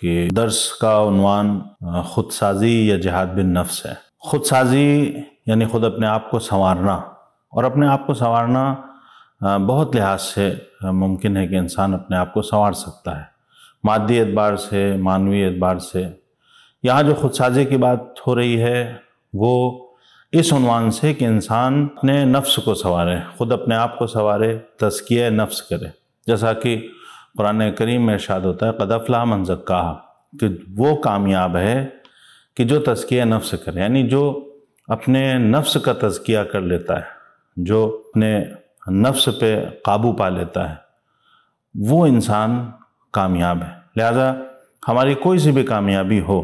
कि दर्स का उनवान खुद साजी या जिहाद बिन नफ्स है खुद साजी यानी खुद अपने आप को संवारना और अपने आप को संवारना बहुत लिहाज से मुमकिन है कि इंसान अपने आप को संवार सकता है मादी एतबार से मानवी एतबार से यहाँ जो खुद साजी की बात हो रही है वो इस उनवान से कि इंसान अपने नफ्स को संवारे खुद अपने आप को संवारे तस्किया नफ्स करे जैसा कि कुरान करीम में इर्शाद होता है कदफ़ला मनजक्का कि वो कामयाब है कि जो तस्किया नफ्स करे यानी जो अपने नफ्स का तजकिया कर लेता है जो अपने नफ्स पे काबू पा लेता है वो इंसान कामयाब है लिहाजा हमारी कोई सी भी कामयाबी हो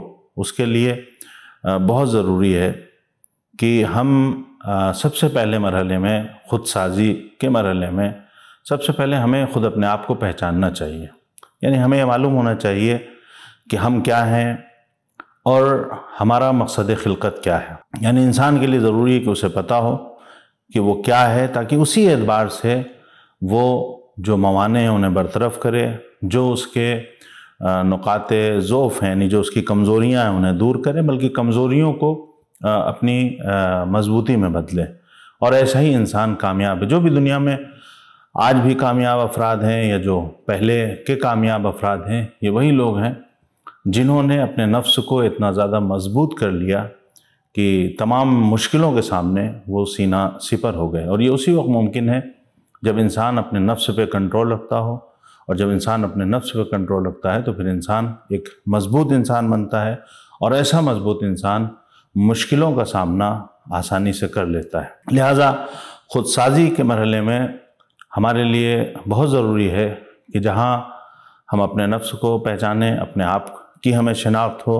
उसके लिए बहुत ज़रूरी है कि हम सबसे पहले मरहले में ख़ुद साजी के मरहले में सबसे पहले हमें खुद अपने आप को पहचानना चाहिए यानी हमें यह मालूम होना चाहिए कि हम क्या हैं और हमारा मकसद खिलकत क्या है यानी इंसान के लिए ज़रूरी है कि उसे पता हो कि वो क्या है ताकि उसी एतबार से वो जो मवाने हैं उन्हें बरतरफ करे जो उसके नुकात ज़ोफ़ हैं यानी जो उसकी कमज़ोरियाँ हैं उन्हें दूर करें बल्कि कमज़ोरियों को अपनी मजबूती में बदले और ऐसा ही इंसान कामयाब है जो भी दुनिया में आज भी कामयाब अफराद हैं या जो पहले के कामयाब अफराद हैं ये वही लोग हैं जिन्होंने अपने नफ्स को इतना ज़्यादा मजबूत कर लिया कि तमाम मुश्किलों के सामने वो सीना सिपर हो गए और ये उसी वक्त मुमकिन है जब इंसान अपने नफ्स पे कंट्रोल रखता हो और जब इंसान अपने नफ्स पे कंट्रोल रखता है तो फिर इंसान एक मजबूत इंसान बनता है और ऐसा मजबूत इंसान मुश्किलों का सामना आसानी से कर लेता है लिहाजा ख़ुदसाजी के मरहले में हमारे लिए बहुत ज़रूरी है कि जहाँ हम अपने नफ्स को पहचाने अपने आप की हमें शिनाख्त हो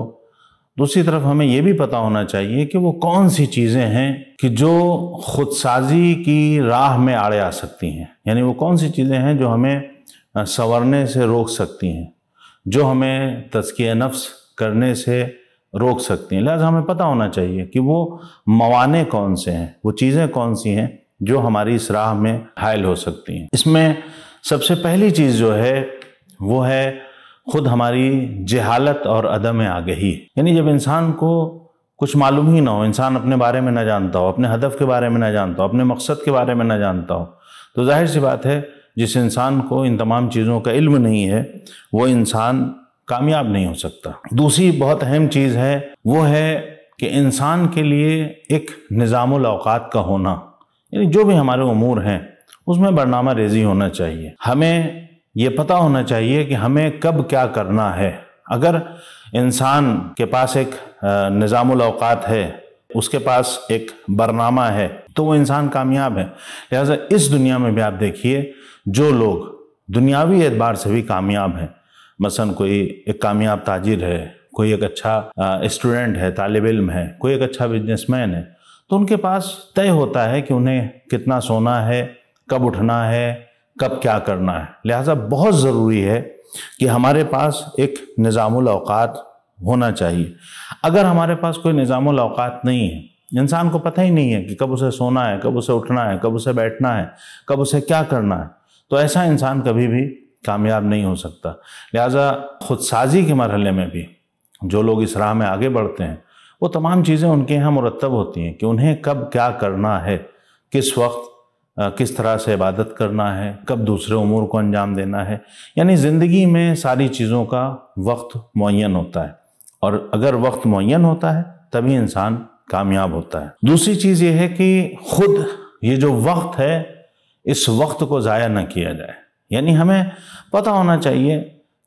दूसरी तरफ हमें यह भी पता होना चाहिए कि वो कौन सी चीज़ें हैं कि जो ख़ुदसाजी की राह में आड़े आ सकती हैं यानी वो कौन सी चीज़ें हैं जो हमें संवरने से रोक सकती हैं जो हमें तस्किय नफ्स करने से रोक सकती हैं लिहाजा हमें पता होना चाहिए कि वो मवाने कौन से हैं वो चीज़ें कौन सी हैं जो हमारी इस राह में हायल हो सकती हैं इसमें सबसे पहली चीज़ जो है वो है खुद हमारी जहालत और अदम आगही यानी जब इंसान को कुछ मालूम ही ना हो इंसान अपने बारे में ना जानता हो अपने हदफ के बारे में ना जानता हो अपने मकसद के बारे में ना जानता हो तो जाहिर सी बात है जिस इंसान को इन तमाम चीज़ों का इल्म नहीं है वो इंसान कामयाब नहीं हो सकता दूसरी बहुत अहम चीज़ है वो है कि इंसान के लिए एक निज़ाम का होना यानी जो भी हमारे अमूर हैं उसमें बरनामा रेजी होना चाहिए हमें ये पता होना चाहिए कि हमें कब क्या करना है अगर इंसान के पास एक निज़ामौक़ात है उसके पास एक बरनामा है तो वो इंसान कामयाब है लिहाजा इस दुनिया में भी आप देखिए जो लोग दुनियावी एतबार से भी कामयाब हैं मसन कोई एक कामयाब ताजिर है कोई एक अच्छा स्टूडेंट है तालब इम है कोई एक अच्छा बिजनेसमैन है तो उनके पास तय होता है कि उन्हें कितना सोना है कब उठना है कब क्या करना है लिहाजा बहुत ज़रूरी है कि हमारे पास एक निज़ामुल अवकात होना चाहिए अगर हमारे पास कोई निज़ामुल अवकात नहीं है इंसान को पता ही नहीं है कि कब उसे सोना है कब उसे उठना है कब उसे बैठना है कब उसे क्या करना है तो ऐसा इंसान कभी भी कामयाब नहीं हो सकता लिहाजा ख़ुदसाजी के मरहल में भी जो लोग इस राह में आगे बढ़ते हैं वो तमाम चीज़ें उनके यहाँ मुरतब होती हैं कि उन्हें कब क्या करना है किस वक्त किस तरह से इबादत करना है कब दूसरे उमूर को अंजाम देना है यानी ज़िंदगी में सारी चीज़ों का वक्त मुन होता है और अगर वक्त मुन होता है तभी इंसान कामयाब होता है दूसरी चीज़ ये है कि ख़ुद ये जो वक्त है इस वक्त को ज़ाया ना किया जाए यानी हमें पता होना चाहिए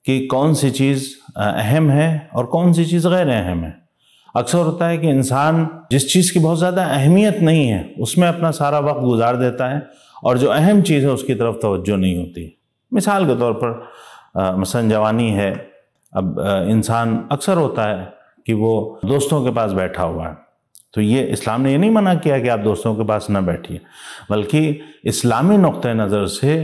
कि कौन सी चीज़ अहम है और कौन सी चीज़ गैर अहम है अक्सर होता है कि इंसान जिस चीज़ की बहुत ज़्यादा अहमियत नहीं है उसमें अपना सारा वक्त गुजार देता है और जो अहम चीज़ है उसकी तरफ तोज्जो नहीं होती मिसाल के तौर पर मसन जवानी है अब इंसान अक्सर होता है कि वो दोस्तों के पास बैठा हुआ है तो ये इस्लाम ने ये नहीं मना किया कि आप दोस्तों के पास ना बैठिए बल्कि इस्लामी नुक़ नज़र से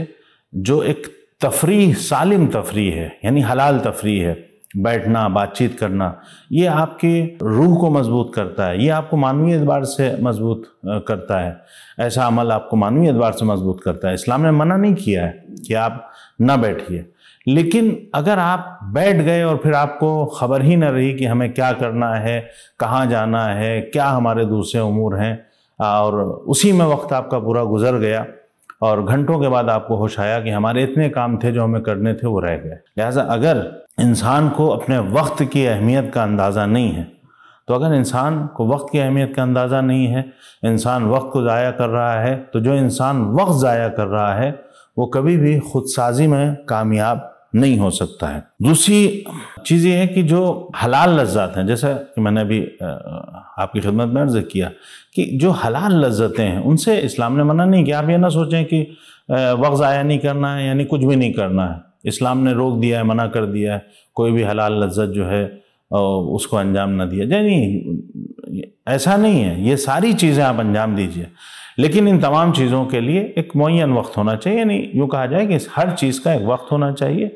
जो एक तफरी सालिम तफरी है यानी हलाल तफरी है बैठना बातचीत करना ये आपके रूह को मजबूत करता है ये आपको मानवीय एतबार से मजबूत करता है ऐसा अमल आपको मानवीय एतबार से मजबूत करता है इस्लाम ने मना नहीं किया है कि आप ना बैठिए लेकिन अगर आप बैठ गए और फिर आपको खबर ही ना रही कि हमें क्या करना है कहाँ जाना है क्या हमारे दूसरे उमूर हैं और उसी में वक्त आपका पूरा गुजर गया और घंटों के बाद आपको होश आया कि हमारे इतने काम थे जो हमें करने थे वो रह गए लिहाजा अगर इंसान को अपने वक्त की अहमियत का अंदाज़ा नहीं है तो अगर इंसान को वक्त की अहमियत का अंदाज़ा नहीं है इंसान वक्त को ज़ाया कर रहा है तो जो इंसान वक्त ज़ाया कर रहा है वो कभी भी ख़ुदसाजी में कामयाब नहीं हो सकता है दूसरी चीज़ ये है कि जो हलाल लज्जात हैं जैसा कि मैंने अभी आपकी खिदमत में अर्ज़ किया कि जो हलाल लज्जतें हैं उनसे इस्लाम ने मना नहीं किया आप ये ना सोचें कि वक्त ज़ाया नहीं करना है यानी कुछ भी नहीं करना है इस्लाम ने रोक दिया है मना कर दिया है कोई भी हलाल लज्जत जो है उसको अंजाम ना दिया जाए नहीं ऐसा नहीं है ये सारी चीज़ें आप अंजाम दीजिए लेकिन इन तमाम चीज़ों के लिए एक मुन वक्त होना चाहिए यानी यूँ कहा जाए कि हर चीज़ का एक वक्त होना चाहिए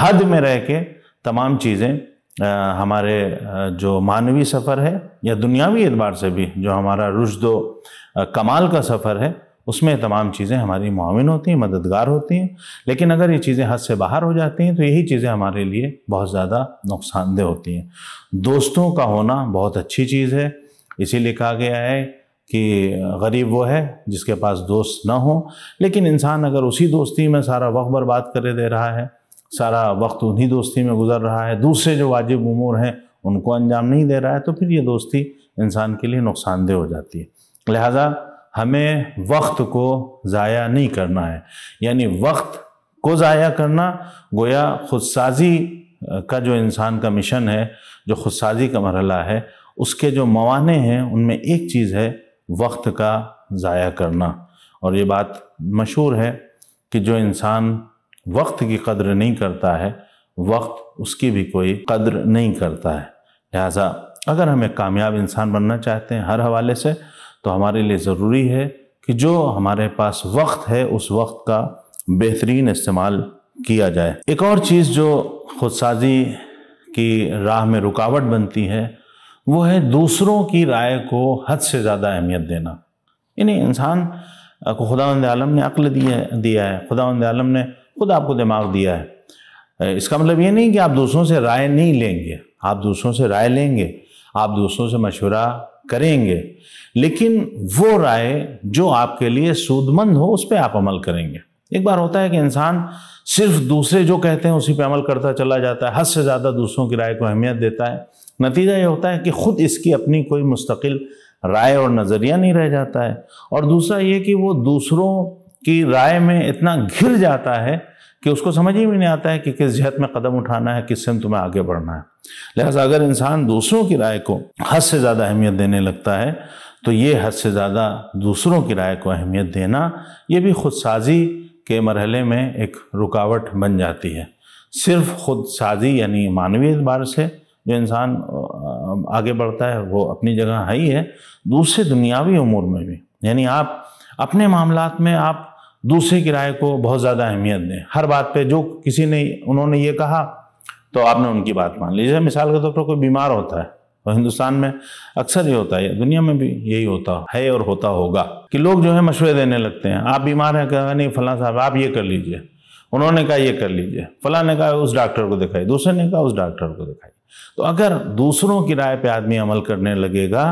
हद में रह के तमाम चीज़ें हमारे जो मानवी सफ़र है या दुनियावी एतबार से भी जो हमारा रुशदो कमाल का सफ़र है उसमें तमाम चीज़ें हमारी मामिन होती हैं मददगार होती हैं लेकिन अगर ये चीज़ें हद से बाहर हो जाती हैं तो यही चीज़ें हमारे लिए बहुत ज़्यादा नुकसानदेह होती हैं दोस्तों का होना बहुत अच्छी चीज़ है इसीलिए कहा गया है कि गरीब वो है जिसके पास दोस्त ना हो लेकिन इंसान अगर उसी दोस्ती में सारा वक्त बर्बाद करे दे रहा है सारा वक्त उन्हीं दोस्ती में गुजर रहा है दूसरे जो वाजिब उमूर हैं उनको अंजाम नहीं दे रहा है तो फिर ये दोस्ती इंसान के लिए नुकसानदेह हो जाती है लिहाजा हमें वक्त को ज़ाया नहीं करना है यानी वक्त को ज़ाया करना गोया खुद का जो इंसान का मिशन है जो ख़ुदसाजी का मरहला है उसके जो मवाने हैं उनमें एक चीज़ है वक्त का ज़ाया करना और ये बात मशहूर है कि जो इंसान वक्त की कद्र नहीं करता है वक्त उसकी भी कोई कद्र नहीं करता है लिहाजा अगर हमें कामयाब इंसान बनना चाहते हैं हर हवाले से तो हमारे लिए ज़रूरी है कि जो हमारे पास वक्त है उस वक्त का बेहतरीन इस्तेमाल किया जाए एक और चीज़ जो खुद साजी की राह में रुकावट बनती है वो है दूसरों की राय को हद से ज़्यादा अहमियत देना यानी इंसान को खुदा आलम ने अक्ल दिया दिया है खुदा आलम ने खुद आपको दिमाग दिया है इसका मतलब ये नहीं कि आप दूसरों से राय नहीं लेंगे आप दूसरों से राय लेंगे आप दूसरों से मशवरा करेंगे लेकिन वो राय जो आपके लिए सूदमंद हो उस पर आप अमल करेंगे एक बार होता है कि इंसान सिर्फ दूसरे जो कहते हैं उसी पर अमल करता चला जाता है हद से ज़्यादा दूसरों की राय को अहमियत देता है नतीजा ये होता है कि ख़ुद इसकी अपनी कोई मुस्तकिल राय और नज़रिया नहीं रह जाता है और दूसरा ये कि वो दूसरों की राय में इतना घिर जाता है कि उसको समझ ही नहीं आता है कि किस जहत में कदम उठाना है किस से तुम्हें आगे बढ़ना है लिहाजा अगर इंसान दूसरों की राय को हद से ज़्यादा अहमियत देने लगता है तो ये हद से ज़्यादा दूसरों की राय को अहमियत देना ये भी खुद साजी के मरहले में एक रुकावट बन जाती है सिर्फ खुद साजी यानी मानवीय एतबार से जो इंसान आगे बढ़ता है वो अपनी जगह है ही है दूसरे दुनियावी उमूर में भी यानी आप अपने मामला में आप दूसरे की राय को बहुत ज़्यादा अहमियत दें हर बात पे जो किसी ने उन्होंने ये कहा तो आपने उनकी बात मान ली जैसे मिसाल के तौर पर कोई बीमार होता है और तो हिंदुस्तान में अक्सर ये होता है दुनिया में भी यही होता है और होता होगा कि लोग जो है मशवरे देने लगते हैं आप बीमार हैं कहा नहीं फलां साहब आप ये कर लीजिए उन्होंने कहा ये कर लीजिए फलां ने कहा उस डॉक्टर को दिखाई दूसरे ने कहा उस डॉक्टर को दिखाई तो अगर दूसरों की राय पे आदमी अमल करने लगेगा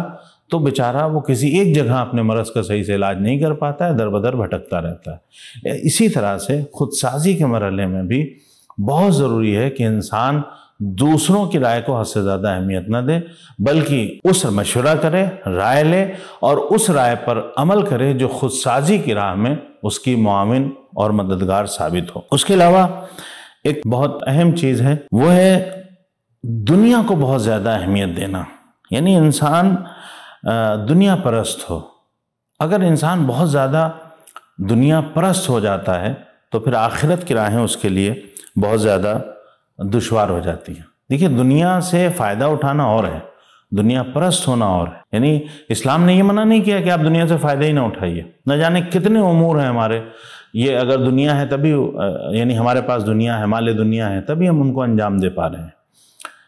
तो बेचारा वो किसी एक जगह अपने मरज़ का सही से इलाज नहीं कर पाता है दर बदर भटकता रहता है इसी तरह से खुदसाजी के मरहले में भी बहुत ज़रूरी है कि इंसान दूसरों की राय को हद से ज़्यादा अहमियत न दे बल्कि उस मशवरा करे राय ले और उस राय पर अमल करे जो खुदसाजी की राह में उसकी मुआवन और मददगार साबित हो उसके अलावा एक बहुत अहम चीज़ है वो है दुनिया को बहुत ज़्यादा अहमियत देना यानी इंसान दुनिया परस्त हो अगर इंसान बहुत ज़्यादा दुनिया परस्त हो जाता है तो फिर आखिरत की राहें उसके लिए बहुत ज़्यादा दुशवार हो जाती हैं देखिए दुनिया से फ़ायदा उठाना और है दुनिया परस्त होना और है यानी इस्लाम ने ये मना नहीं किया कि आप दुनिया से फ़ायदा ही ना उठाइए न जाने कितने अमूर हैं हमारे ये अगर दुनिया है तभी यानी हमारे पास दुनिया है माले दुनिया है तभी हम उनको अंजाम दे पा रहे हैं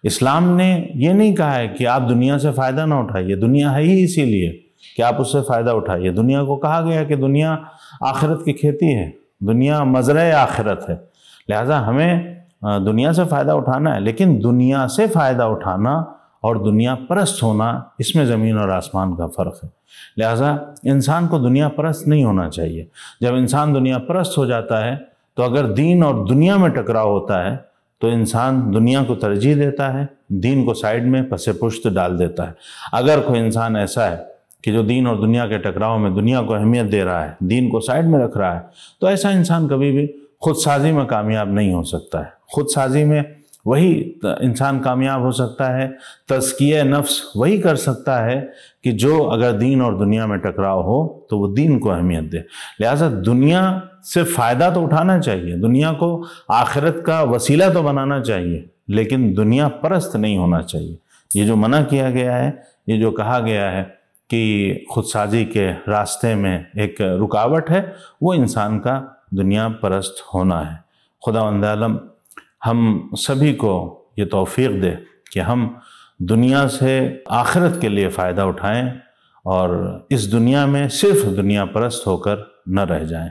इस्लाम ने ये नहीं कहा है कि आप दुनिया से फ़ायदा ना उठाइए दुनिया है ही इसीलिए कि आप उससे फ़ायदा उठाइए दुनिया को कहा गया कि दुनिया आखिरत की खेती है दुनिया मजर आखिरत है लिहाजा हमें दुनिया से फ़ायदा उठाना है लेकिन दुनिया से फ़ायदा उठाना और दुनिया परस्त होना इसमें ज़मीन और आसमान का फ़र्क है लिहाजा इंसान को दुनिया परस्त नहीं होना चाहिए जब इंसान दुनिया परस्त हो जाता है तो अगर दीन और दुनिया में टकराव होता है तो इंसान दुनिया को तरजीह देता है दीन को साइड में पसे पुश्त डाल देता है अगर कोई इंसान ऐसा है कि जो दीन और दुनिया के टकराव में दुनिया को अहमियत दे रहा है दीन को साइड में रख रहा है तो ऐसा इंसान कभी भी खुद साजी में कामयाब नहीं हो सकता है खुद साजी में वही इंसान कामयाब हो सकता है तस्कीय नफ्स वही कर सकता है कि जो अगर दीन और दुनिया में टकराव हो तो वो दीन को अहमियत दे लिहाजा दुनिया से फ़ायदा तो उठाना चाहिए दुनिया को आखिरत का वसीला तो बनाना चाहिए लेकिन दुनिया परस्त नहीं होना चाहिए ये जो मना किया गया है ये जो कहा गया है कि खुदसाजी के रास्ते में एक रुकावट है वो इंसान का दुनिया परस्त होना है खुदा वंदम हम सभी को ये तोफ़ी दे कि हम दुनिया से आखिरत के लिए फ़ायदा उठाएँ और इस दुनिया में सिर्फ दुनिया परस्त होकर न रह जाएँ